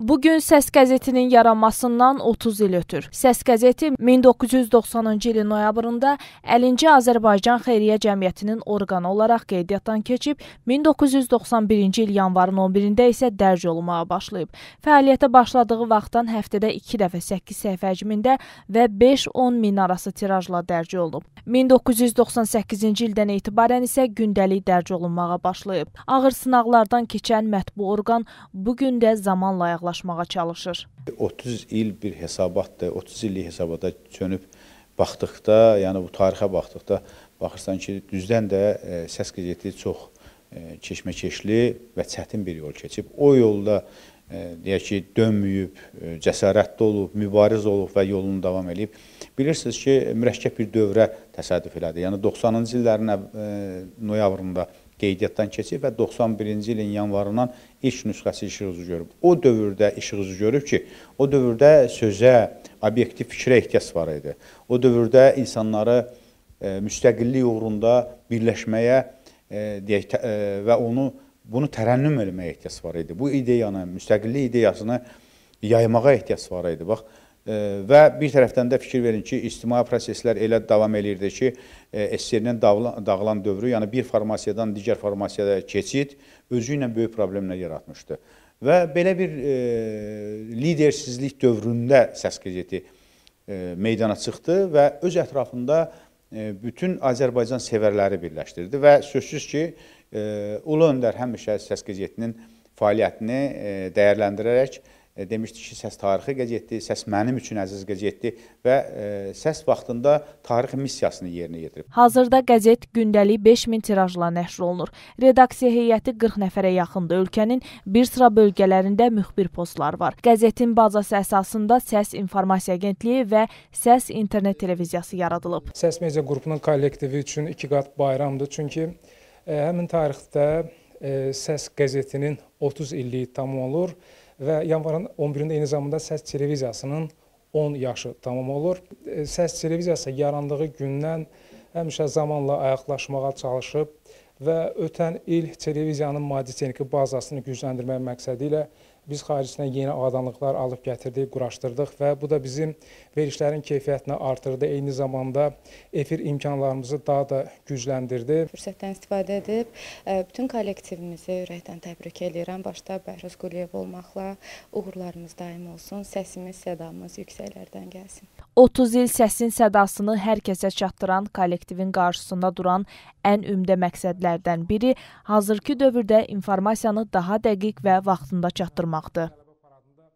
Bu gün Səs qəzetinin yaranmasından 30 il ötür. Səs qəzeti 1990-cı ilin noyabrında 50-ci Azərbaycan Xeyriyyə Cəmiyyətinin orqanı olaraq qeydiyyatdan keçib, 1991-ci il yanvarın 11-də isə dərc olunmağa başlayıb. Fəaliyyətə başladığı vaxtdan həftədə 2 dəfə 8 səhifə həcmində və 5-10 min arası tirajla dərc olunub. 1998-ci ildən etibarən isə gündəlik dərc olunmağa başlayıb. Ağır sınaqlardan keçən mətbu orqan bu gün də zamanla ayaqlanıb reallaşmağa çalışır. 30 il bir hesabatdır, 30 illik hesabata çönüb baxdıqda, yəni bu tarixə baxdıqda baxırsan ki, düzdən də e, səs qəzeti çox e, keçməkeşli və çətin bir yol keçib. O yolda e, deyək ki, dönməyib, e, cəsarətli olub, mübariz olub və yolunu davam edib. Bilirsiniz ki, mürəkkəb bir dövrə təsadüf elədi. Yəni 90-cı illərin e, noyabrında qeydiyyatdan keçib və 91-ci ilin yanvarından ilk nüsxəsi işıq üzü görüb. O dövrdə işıq üzü görüb ki, o dövrdə sözə, obyektiv fikrə ehtiyac var idi. O dövrdə insanları e, müstəqillik uğrunda birləşməyə e, deyək, e, və onu bunu tərənnüm eləməyə ehtiyac var idi. Bu ideyanı, müstəqillik ideyasını yaymağa ehtiyac var idi. Bax, Və bir tərəfdən də fikir verin ki, ictimai proseslər elə davam eləyirdi ki, e, SSR-nin dağılan dövrü, yəni bir farmasiyadan digər farmasiyada keçid özü ilə böyük problemlə yaratmışdı. Və belə bir e, lidersizlik dövründə səs qəzeti e, meydana çıxdı və öz ətrafında e, bütün Azərbaycan sevərləri birləşdirdi və sözsüz ki, e, Ulu Öndər həmişə səs qəzetinin fəaliyyətini e, dəyərləndirərək E, demişdi ki, səs tarixi qəzetdir, səs mənim üçün əziz qəzetdir və e, səs vaxtında tarix missiyasını yerinə yetirib. Hazırda qəzet gündəlik 5000 tirajla nəşr olunur. Redaksiya heyəti 40 nəfərə yaxında ölkənin bir sıra bölgələrində müxbir postlar var. Qəzetin bazası əsasında Səs İnformasiya Agentliyi və Səs İnternet televiziyası yaradılıb. Səs media qrupunun kollektivi üçün iki qat bayramdır, çünki e, həmin tarixdə Səs qəzetinin 30 illiyi tam olur və yanvarın 11-də eyni zamanda Səs televiziyasının 10 yaşı tamam olur. E, Səs televiziyası yarandığı gündən həmişə zamanla ayaqlaşmağa çalışıb, və ötən il televiziyanın maddi texniki bazasını gücləndirmək məqsədi ilə biz xaricdən yeni avadanlıqlar alıb gətirdik, quraşdırdıq və bu da bizim verişlərin keyfiyyətini artırdı. Eyni zamanda efir imkanlarımızı daha da gücləndirdi. Fürsətdən istifadə edib e, bütün kollektivimizi ürəkdən təbrik edirəm. Başda Bəhruz Quliyev olmaqla uğurlarımız daim olsun. Səsimiz, sədamız yüksəklərdən gəlsin. 30 il səsin sədasını hər kəsə çatdıran kollektivin qarşısında duran ən ümdə məqsədlərdən biri hazırki dövrdə informasiyanı daha dəqiq və vaxtında çatdırmaqdır.